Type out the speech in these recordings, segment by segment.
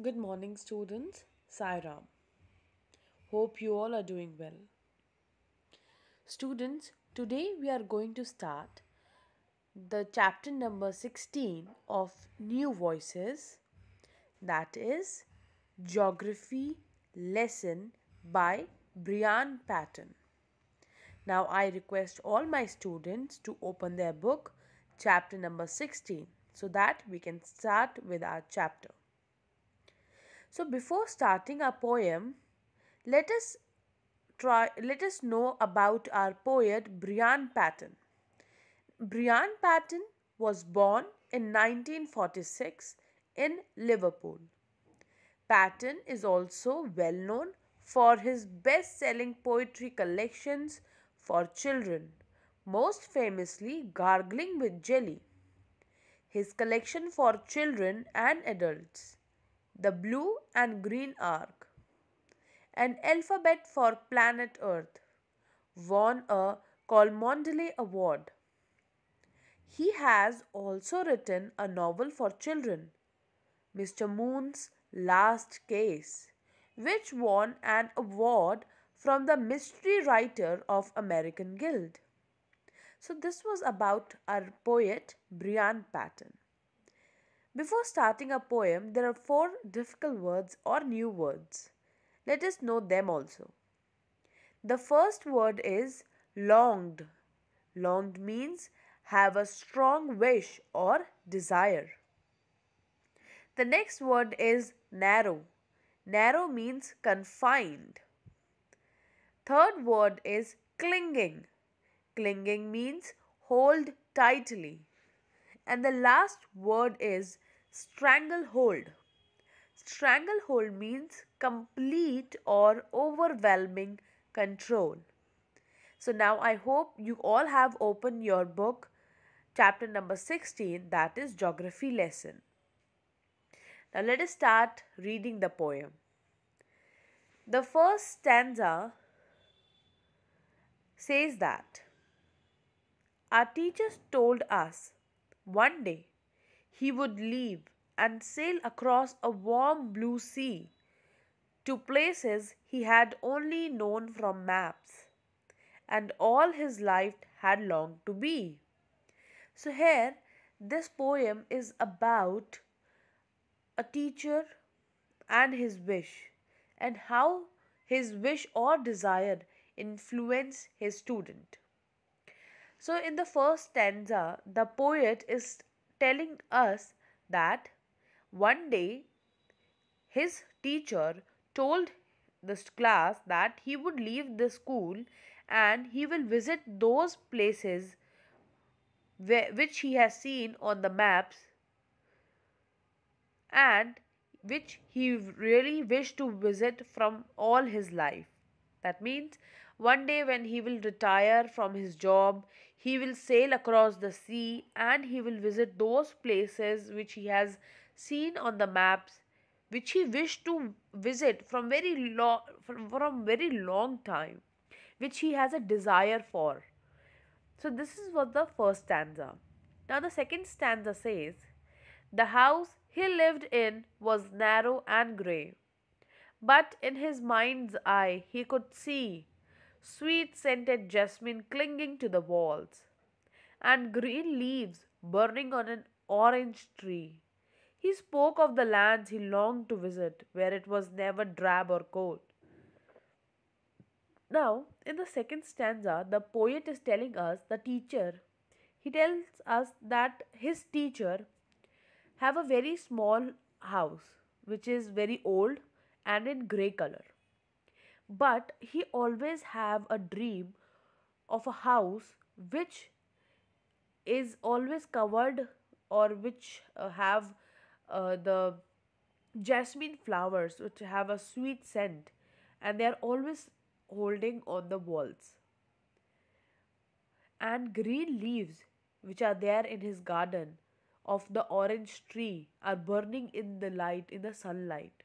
Good morning, students. Sairam. Hope you all are doing well. Students, today we are going to start the chapter number 16 of New Voices, that is Geography Lesson by Brian Patton. Now, I request all my students to open their book, chapter number 16, so that we can start with our chapter. So before starting our poem, let us try let us know about our poet Brian Patton. Brian Patton was born in 1946 in Liverpool. Patton is also well known for his best-selling poetry collections for children, most famously Gargling with Jelly. His collection for children and adults the blue and green arc. An alphabet for planet Earth won a Cholmondeley Award. He has also written a novel for children, Mr. Moon's Last Case, which won an award from the Mystery Writer of American Guild. So this was about our poet Brian Patton. Before starting a poem, there are four difficult words or new words. Let us know them also. The first word is longed. Longed means have a strong wish or desire. The next word is narrow. Narrow means confined. Third word is clinging. Clinging means hold tightly. And the last word is Stranglehold. Stranglehold means complete or overwhelming control. So now I hope you all have opened your book, chapter number 16, that is Geography Lesson. Now let us start reading the poem. The first stanza says that our teachers told us one day he would leave and sail across a warm blue sea to places he had only known from maps and all his life had longed to be. So, here this poem is about a teacher and his wish and how his wish or desire influence his student. So, in the first stanza, the poet is telling us that one day his teacher told this class that he would leave the school and he will visit those places where, which he has seen on the maps and which he really wished to visit from all his life. That means one day, when he will retire from his job, he will sail across the sea and he will visit those places which he has seen on the maps which he wished to visit from very long from, from very long time which he has a desire for so this is what the first stanza now the second stanza says the house he lived in was narrow and grey but in his mind's eye he could see sweet scented jasmine clinging to the walls, and green leaves burning on an orange tree. He spoke of the lands he longed to visit, where it was never drab or cold. Now, in the second stanza, the poet is telling us the teacher. He tells us that his teacher have a very small house which is very old and in grey color but he always have a dream of a house which is always covered or which uh, have uh, the jasmine flowers which have a sweet scent and they are always holding on the walls and green leaves which are there in his garden of the orange tree are burning in the light in the sunlight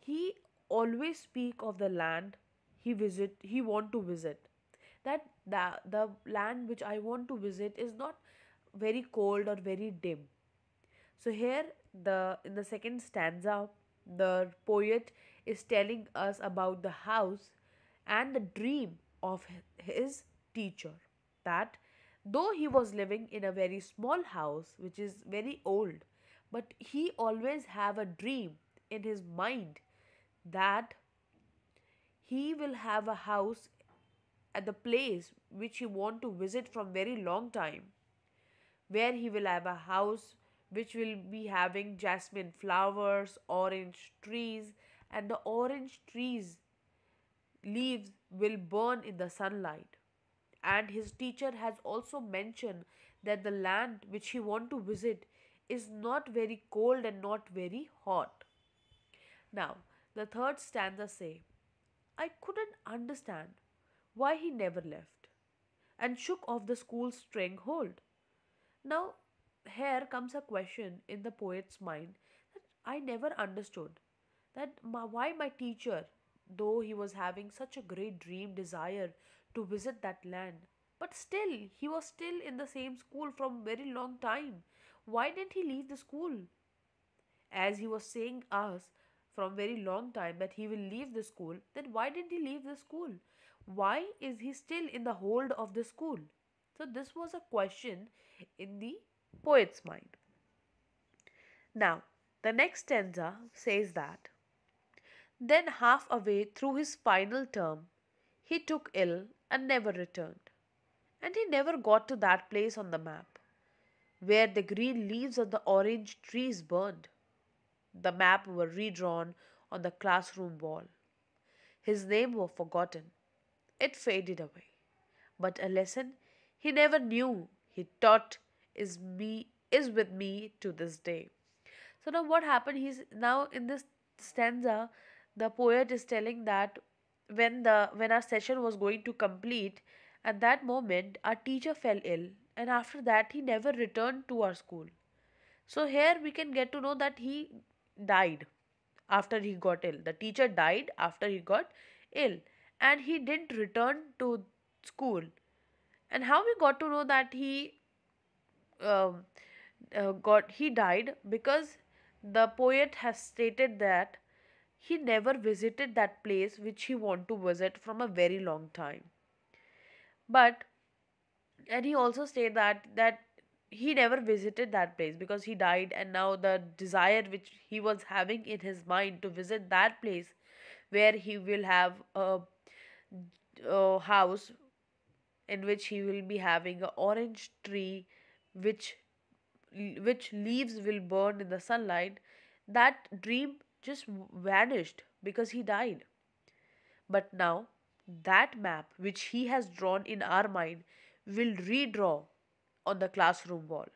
he always speak of the land he visit he want to visit that the, the land which i want to visit is not very cold or very dim so here the in the second stanza the poet is telling us about the house and the dream of his teacher that though he was living in a very small house which is very old but he always have a dream in his mind that he will have a house at the place which he want to visit from very long time where he will have a house which will be having jasmine flowers orange trees and the orange trees leaves will burn in the sunlight and his teacher has also mentioned that the land which he want to visit is not very cold and not very hot now the third stanza say, I couldn't understand why he never left and shook off the school's string hold. Now, here comes a question in the poet's mind that I never understood that my, why my teacher, though he was having such a great dream desire to visit that land, but still he was still in the same school from very long time. Why didn't he leave the school? As he was saying us from very long time that he will leave the school then why didn't he leave the school why is he still in the hold of the school so this was a question in the poet's mind now the next stanza says that then half away through his final term he took ill and never returned and he never got to that place on the map where the green leaves of the orange trees burned the map were redrawn on the classroom wall. His name was forgotten. It faded away. But a lesson he never knew he taught is me is with me to this day. So now what happened? He's now in this stanza, the poet is telling that when the when our session was going to complete, at that moment our teacher fell ill, and after that he never returned to our school. So here we can get to know that he died after he got ill. The teacher died after he got ill and he didn't return to school. And how we got to know that he um, uh, got he died because the poet has stated that he never visited that place which he want to visit from a very long time. But and he also stated that that he never visited that place because he died and now the desire which he was having in his mind to visit that place where he will have a, a house in which he will be having an orange tree which which leaves will burn in the sunlight that dream just vanished because he died but now that map which he has drawn in our mind will redraw on the classroom wall.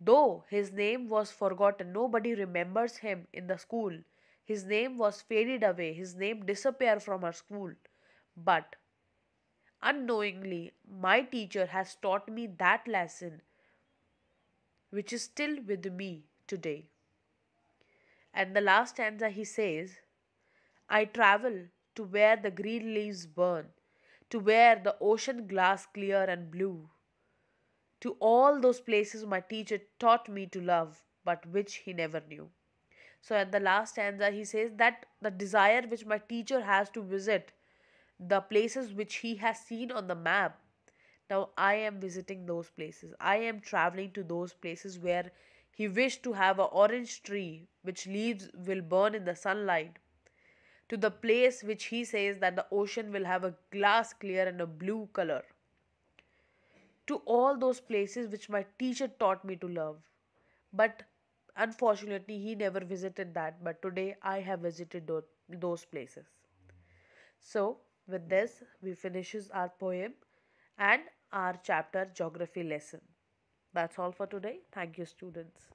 Though his name was forgotten, nobody remembers him in the school. His name was faded away, his name disappeared from our school. But unknowingly, my teacher has taught me that lesson, which is still with me today. And the last stanza he says, I travel to where the green leaves burn, to where the ocean glass clear and blue, to all those places my teacher taught me to love, but which he never knew. So at the last stanza, he says that the desire which my teacher has to visit, the places which he has seen on the map, now I am visiting those places. I am traveling to those places where he wished to have an orange tree which leaves will burn in the sunlight. To the place which he says that the ocean will have a glass clear and a blue color to all those places which my teacher taught me to love. But unfortunately, he never visited that. But today, I have visited those places. So, with this, we finishes our poem and our chapter geography lesson. That's all for today. Thank you, students.